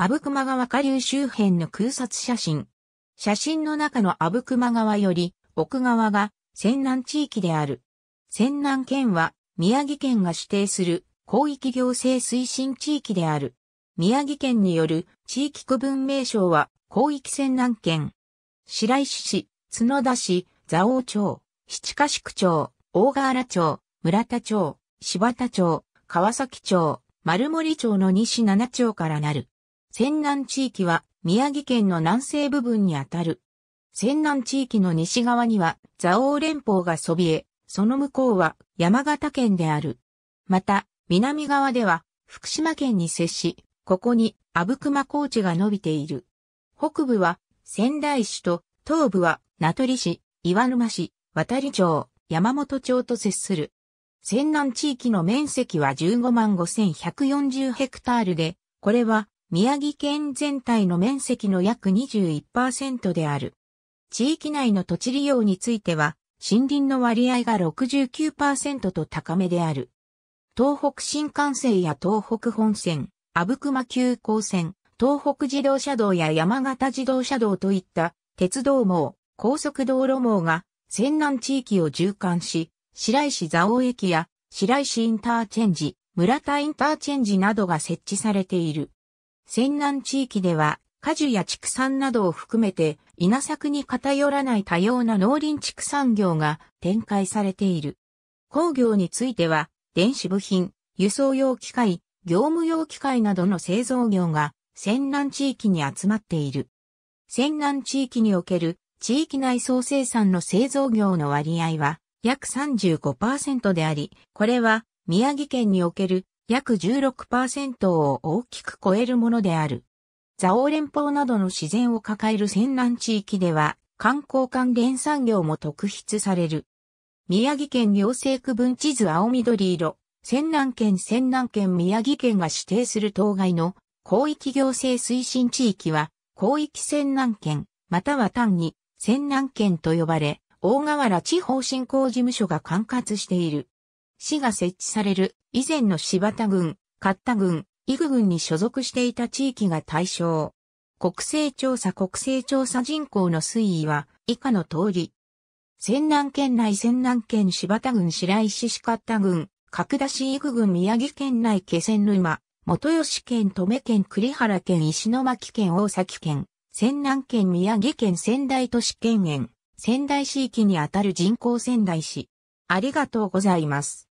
阿武隈川下流周辺の空撮写真。写真の中の阿武隈川より奥側が泉南地域である。泉南県は宮城県が指定する広域行政推進地域である。宮城県による地域区分名称は広域泉南県。白石市、角田市、蔵王町、七ヶ宿町、大河原町、村田町、柴田町、川崎町、丸森町の西七町からなる。仙南地域は宮城県の南西部分にあたる。仙南地域の西側には蔵王連峰がそびえ、その向こうは山形県である。また、南側では福島県に接し、ここに阿武隈高地が伸びている。北部は仙台市と東部は名取市、岩沼市、渡里町、山本町と接する。仙南地域の面積は15万5140ヘクタールで、これは宮城県全体の面積の約21%である。地域内の土地利用については、森林の割合が69%と高めである。東北新幹線や東北本線、阿武隈急行線、東北自動車道や山形自動車道といった鉄道網、高速道路網が泉南地域を縦貫し、白石蔵王駅や白石インターチェンジ、村田インターチェンジなどが設置されている。戦南地域では果樹や畜産などを含めて稲作に偏らない多様な農林畜産業が展開されている。工業については電子部品、輸送用機械、業務用機械などの製造業が戦南地域に集まっている。戦南地域における地域内総生産の製造業の割合は約35%であり、これは宮城県における約16%を大きく超えるものである。蔵王連邦などの自然を抱える戦南地域では、観光関連産業も特筆される。宮城県行政区分地図青緑色、泉南県泉南県宮城県が指定する当該の広域行政推進地域は、広域泉南県、または単に泉南県と呼ばれ、大河原地方振興事務所が管轄している。市が設置される以前の柴田軍、勝田軍、伊具軍に所属していた地域が対象。国勢調査国勢調査人口の推移は以下の通り。泉南県内泉南県柴田郡白石市勝田郡、角田市伊具郡宮城県内気仙沼、元吉県留め県栗原県石巻県大崎県、泉南県宮城県仙台都市県園、仙台市域にあたる人口仙台市。ありがとうございます。